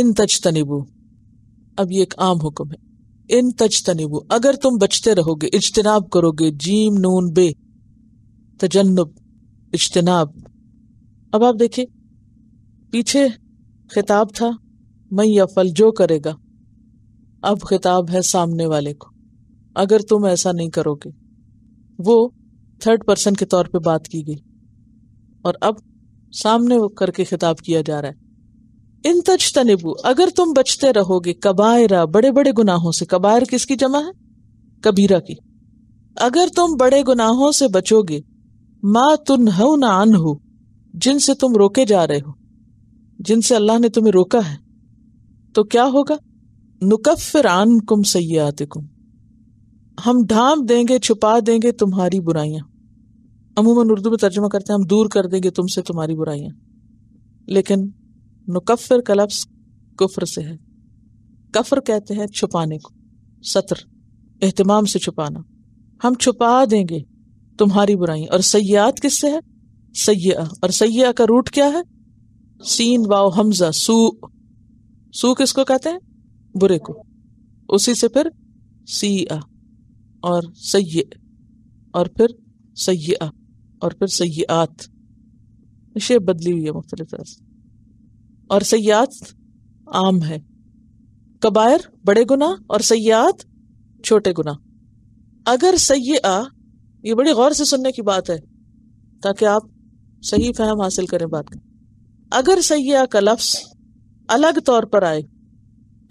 इन तज तनिबू अब ये एक आम हुक्म है इन तज तनिबू अगर तुम बचते रहोगे इज्तनाब करोगे जीम नून बे तजन्नब इज्तनाब अब आप देखिए पीछे खिताब था मैं या फल जो करेगा अब खिताब है सामने वाले को अगर तुम ऐसा नहीं करोगे वो थर्ड पर्सन के तौर पे बात की गई और अब सामने करके खिताब किया जा रहा है इन तज तनिबू अगर तुम बचते रहोगे कबायरा बड़े बड़े गुनाहों से कबायर किसकी जमा है कबीरा की अगर तुम बड़े गुनाहों से बचोगे माँ तुन हो ना अन हो जिनसे तुम रोके जा रहे हो जिनसे अल्लाह ने तुम्हें रोका है तो क्या होगा नुकफिर आन कुम सयात कुम हम ढांप देंगे छुपा देंगे तुम्हारी बुराइयां अमूमन उर्दू में तर्जमा करते हैं हम दूर कर देंगे तुमसे तुम्हारी बुराइयां लेकिन मुकफ़र का लफ्स कुफर से है कफ़र कहते हैं छुपाने को सत्र एहतमाम से छुपाना हम छुपा देंगे तुम्हारी बुराई और सयात किससे है सया और सया का रूट क्या है सीन वाओ हमजा सू सू किसको कहते हैं बुरे को उसी से फिर सी आ और सय और फिर सया और फिर सयात शेप बदली हुई है मुख्तलिफ तरह से और सयात आम है कबायर बड़े गुना और सयात छोटे गुना अगर सया ये बड़ी गौर से सुनने की बात है ताकि आप सही फहम हासिल करें बात का अगर सया का लफ्स अलग तौर पर आए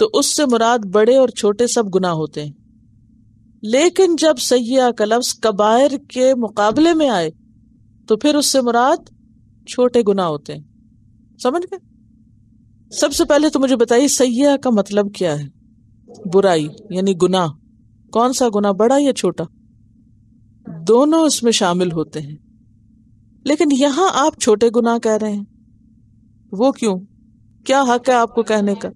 तो उससे मुराद बड़े और छोटे सब गुना होते हैं लेकिन जब सया का लफ्स कबायर के मुकाबले में आए तो फिर उससे मुराद छोटे गुना होते हैं समझ गए सबसे पहले तो मुझे बताइए सयाह का मतलब क्या है बुराई यानी गुनाह कौन सा गुनाह बड़ा या छोटा दोनों इसमें शामिल होते हैं लेकिन यहां आप छोटे गुनाह कह रहे हैं वो क्यों क्या हक है आपको कहने का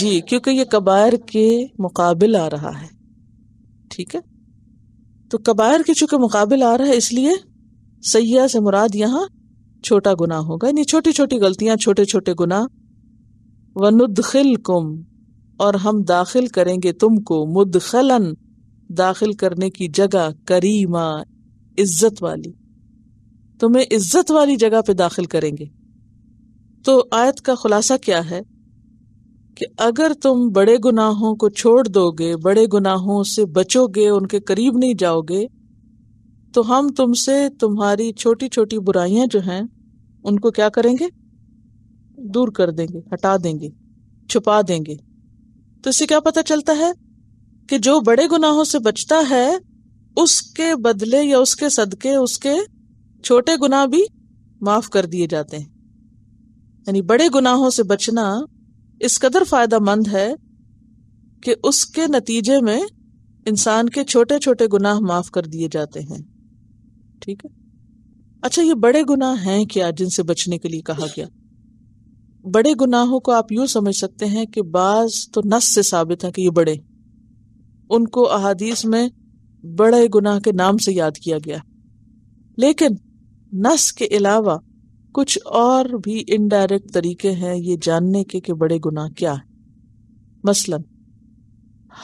जी क्योंकि ये कबायर के मुकाबले आ रहा है ठीक है तो कबायर के चूंकि मुकाबिल आ रहा है इसलिए सयाह से मुराद यहां छोटा गुना होगा यानी छोटी छोटी गलतियां छोटे छोटे गुना वनुदखिल कुम और हम दाखिल करेंगे तुमको मुदखलन दाखिल करने की जगह करीमा इज्जत वाली तुम्हें इज्जत वाली जगह पे दाखिल करेंगे तो आयत का खुलासा क्या है कि अगर तुम बड़े गुनाहों को छोड़ दोगे बड़े गुनाहों से बचोगे उनके करीब नहीं जाओगे तो हम तुमसे तुम्हारी छोटी छोटी बुराइयां जो हैं उनको क्या करेंगे दूर कर देंगे हटा देंगे छुपा देंगे तो इससे क्या पता चलता है कि जो बड़े गुनाहों से बचता है उसके बदले या उसके सदके उसके छोटे गुनाह भी माफ कर दिए जाते हैं यानी बड़े गुनाहों से बचना इस कदर फायदा मंद है कि उसके नतीजे में इंसान के छोटे छोटे गुनाह माफ कर दिए जाते हैं ठीक है अच्छा ये बड़े गुनाह हैं क्या जिनसे बचने के लिए कहा गया बड़े गुनाहों को आप यूं समझ सकते हैं कि बाज तो नस से साबित है कि ये बड़े उनको अहादीस में बड़े गुनाह के नाम से याद किया गया लेकिन नस के अलावा कुछ और भी इनडायरेक्ट तरीके हैं ये जानने के कि बड़े गुनाह क्या है मसलन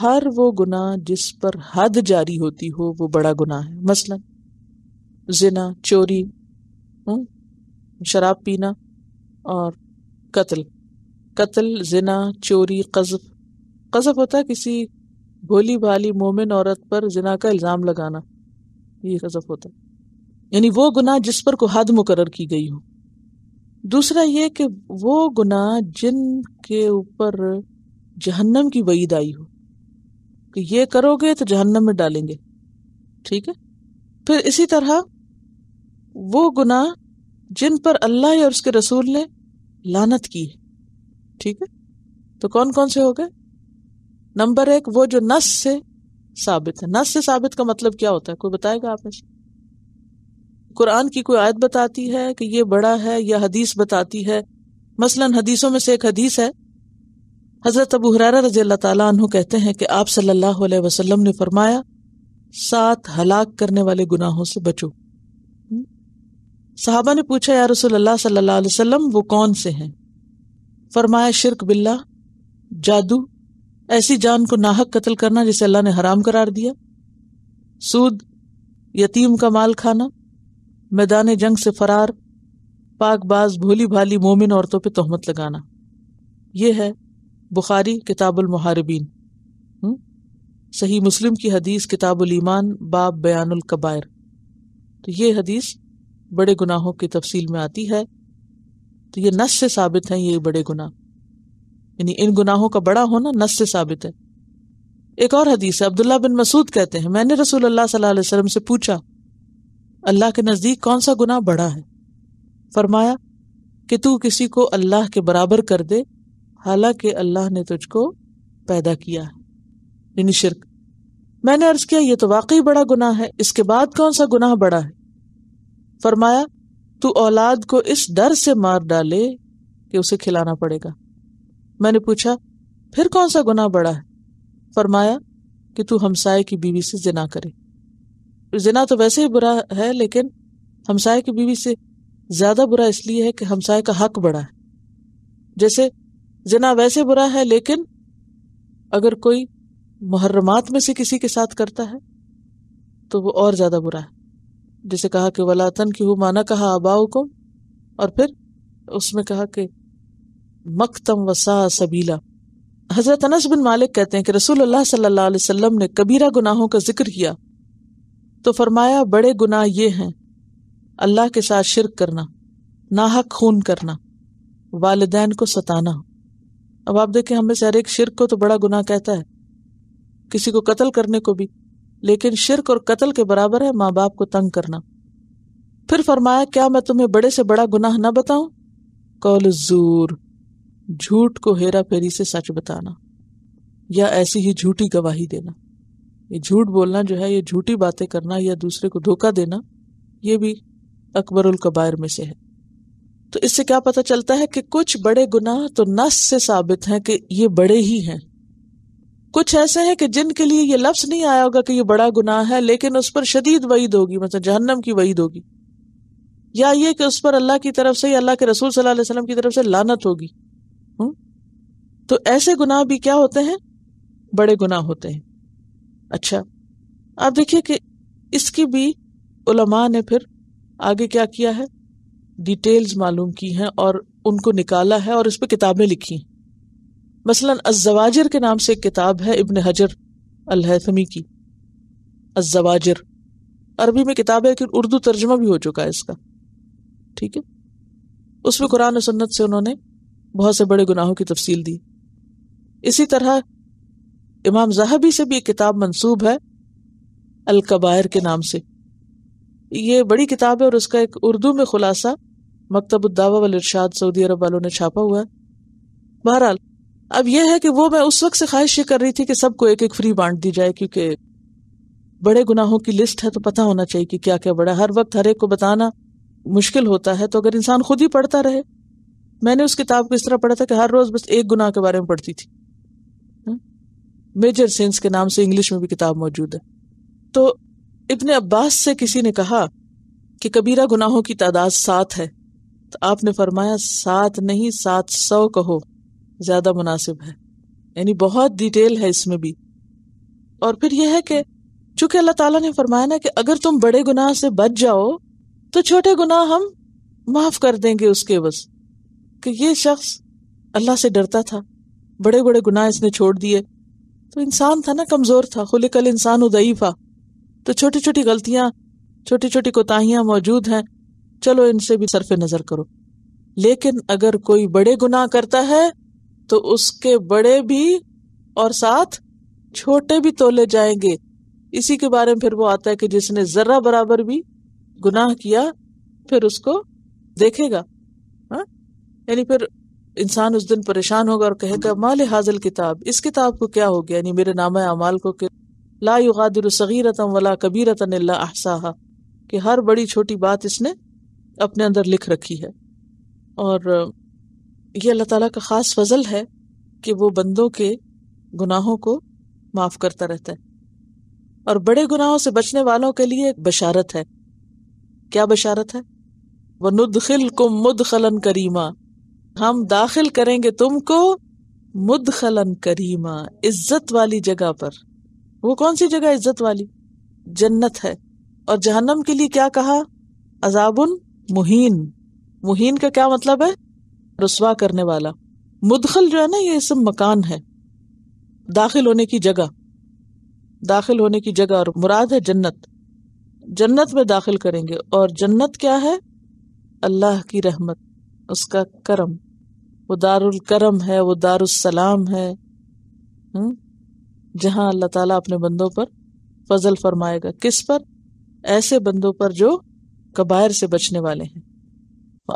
हर वो गुनाह जिस पर हद जारी होती हो वो बड़ा गुनाह है मसलन जना चोरी हम्म, शराब पीना और कत्ल कत्ल जना चोरी कज़ब कज़ब होता है किसी भोली भाली मोमिन औरत पर जना का इल्ज़ाम लगाना ये गजब होता है यानी वो गुनाह जिस पर को हद मुकर की गई हो दूसरा ये कि वो गुनाह जिन के ऊपर जहन्नम की वईद आई हो कि ये करोगे तो जहन्नम में डालेंगे ठीक है फिर इसी तरह वो गुनाह जिन पर अल्लाह या उसके रसूल ने लानत की है ठीक है तो कौन कौन से हो गए नंबर एक वो जो नस से साबित है नस से साबित का मतलब क्या होता है कोई बताएगा आप में कुरान की कोई आयत बताती है कि ये बड़ा है या हदीस बताती है मसलन हदीसों में से एक हदीस है हजरत अबू हुरारा रजी अल्लाह तु कहते हैं कि आप सल्लल्लाहु अलैहि वसल्लम ने फरमाया सात हलाक करने वाले गुनाहों से बचो साहबा ने पूछा या रसोल्ला वो कौन से हैं फरमाया शिरक बिल्ला जादू ऐसी जान को नाहक कत्ल करना जिसे अल्लाह ने हराम करार दिया सूद यतीम का माल खाना मैदान जंग से फरार पाक बाज भोली भाली मोमिन औरतों पर तोहमत लगाना यह है बुखारी किताबुल मुहारबीन सही मुस्लिम की हदीस किताबुल ईमान बाब बयानुल कबायर तो ये हदीस बड़े गुनाहों की तफसील में आती है तो ये नस से साबित है ये बड़े गुनाह यानी इन गुनाहों का बड़ा होना नस से साबित है एक और हदीस है अब्दुल्ला बिन मसूद कहते हैं मैंने रसूल अल्लाह सल्लल्लाहु अलैहि वसल्लम से पूछा अल्लाह के नज़दीक कौन सा गुनाह बड़ा है फरमाया कि तू किसी को अल्लाह के बराबर कर दे हालांकि अल्लाह ने तुझको पैदा किया है यानी शिरक मैंने अर्ज किया ये तो वाकई बड़ा गुनाह है इसके बाद कौन सा गुनाह बड़ा है फरमाया तू औलाद को इस डर से मार डाले कि उसे खिलाना पड़ेगा मैंने पूछा फिर कौन सा गुना बड़ा है फरमाया कि तू हमसाय की बीवी से जिना करे जिना तो वैसे ही बुरा है लेकिन हमसाय की बीवी से ज्यादा बुरा इसलिए है कि हमसाय का हक बड़ा है जैसे जिना वैसे बुरा है लेकिन अगर कोई मुहर्रमात में से किसी के साथ करता है तो वो और ज्यादा बुरा है जिसे कहा कि वलातन की हु माना कहा आबाओ को और फिर उसमें कहा कि मकतम वसा सबीला हज़रत अनस बिन मालिक कहते हैं कि रसूल सल्लल्लाहु अलैहि वसल्लम ने कबीरा गुनाहों का जिक्र किया तो फरमाया बड़े गुनाह ये हैं अल्लाह के साथ शिरक करना नाहक खून करना वालदेन को सताना अब आप देखें हमें से हर एक शिरक को तो बड़ा गुनाह कहता है किसी को कत्ल करने को भी लेकिन शिरक और कत्ल के बराबर है माँ बाप को तंग करना फिर फरमाया क्या मैं तुम्हें बड़े से बड़ा गुनाह न बताऊं कौल जूर झूठ को हेरा फेरी से सच बताना या ऐसी ही झूठी गवाही देना ये झूठ बोलना जो है ये झूठी बातें करना या दूसरे को धोखा देना ये भी अकबरुल कबायर में से है तो इससे क्या पता चलता है कि कुछ बड़े गुनाह तो नस से साबित हैं कि ये बड़े ही हैं कुछ ऐसे हैं कि जिनके लिए ये लफ्ज नहीं आया होगा कि ये बड़ा गुनाह है लेकिन उस पर शदीद वईद होगी मतलब जहन्नम की वईद होगी या ये कि उस पर अल्लाह की तरफ से अल्लाह के रसूल सल्लल्लाहु अलैहि वसल्लम की तरफ से लानत होगी हुँ? तो ऐसे गुनाह भी क्या होते हैं बड़े गुनाह होते हैं अच्छा आप देखिए कि इसकी भी उलमा ने फिर आगे क्या किया है डिटेल्स मालूम की हैं और उनको निकाला है और इस पर किताबें लिखी हैं मसलन अजवाजर के नाम से एक किताब है इब्न हजर अलहसमी की अजवाजर अरबी में किताब है कि उर्दू तर्जमा भी हो चुका है इसका ठीक है उसमें कुरान सन्नत से उन्होंने बहुत से बड़े गुनाहों की तफसील दी इसी तरह इमाम जहाबी से भी एक किताब मंसूब है अलकबायर के नाम से ये बड़ी किताब है और उसका एक उर्दू में खुलासा मकतबुद्दावा वाल इर्शाद सऊदी अरब वालों ने छापा हुआ है बहरहाल अब यह है कि वो मैं उस वक्त से ख्वाहिश ये कर रही थी कि सबको एक एक फ्री बांट दी जाए क्योंकि बड़े गुनाहों की लिस्ट है तो पता होना चाहिए कि क्या क्या बड़ा हर वक्त हर एक को बताना मुश्किल होता है तो अगर इंसान खुद ही पढ़ता रहे मैंने उस किताब को इस तरह पढ़ा था कि हर रोज बस एक गुनाह के बारे में पढ़ती थी मेजर हाँ? सेंस के नाम से इंग्लिश में भी किताब मौजूद है तो इतने अब्बास से किसी ने कहा कि कबीरा गुनाहों की तादाद सात है तो आपने फरमाया सात नहीं सात सौ कहो ज़्यादा मुनासिब है यानी बहुत डिटेल है इसमें भी और फिर यह है कि चूंकि अल्लाह ताला ने फरमाया ना कि अगर तुम बड़े गुनाह से बच जाओ तो छोटे गुनाह हम माफ़ कर देंगे उसके बस कि ये शख्स अल्लाह से डरता था बड़े बड़े गुनाह इसने छोड़ दिए तो इंसान था ना कमज़ोर था खुले कल इंसान उदयीफा तो छोटी छोटी गलतियां छोटी छोटी कोताहियां मौजूद हैं चलो इनसे भी सरफ नज़र करो लेकिन अगर कोई बड़े गुनाह करता है तो उसके बड़े भी और साथ छोटे भी तोले जाएंगे इसी के बारे में फिर वो आता है कि जिसने जरा बराबर भी गुनाह किया फिर उसको देखेगा हाँ? यानी फिर इंसान उस दिन परेशान होगा और कहेगा माल हाजिल किताब इस किताब को क्या हो गया यानी मेरे नाम अमाल को कि ला युगादिर सगीरतम वला कबीरतन अहसाहा कि हर बड़ी छोटी बात इसने अपने अंदर लिख रखी है और ये अल्लाह ताला का ख़ास फजल है कि वो बंदों के गुनाहों को माफ़ करता रहता है और बड़े गुनाहों से बचने वालों के लिए एक बशारत है क्या बशारत है वह नुदखिल कुम मुदखलन करीमा हम दाखिल करेंगे तुमको मुदखलन करीमा इज्जत वाली जगह पर वो कौन सी जगह इज्जत वाली जन्नत है और जहन्नम के लिए क्या कहा अजाबुन मुहीन मुहीन का क्या मतलब है रसवा करने वाला मुदखल जो है ना ये इसम मकान है दाखिल होने की जगह दाखिल होने की जगह और मुराद है जन्नत जन्नत में दाखिल करेंगे और जन्नत क्या है अल्लाह की रहमत उसका करम वो दारुल करम है वो दारुसलाम है हम्म? जहां अल्लाह ताला अपने बंदों पर फजल फरमाएगा किस पर ऐसे बंदों पर जो कबायर से बचने वाले हैं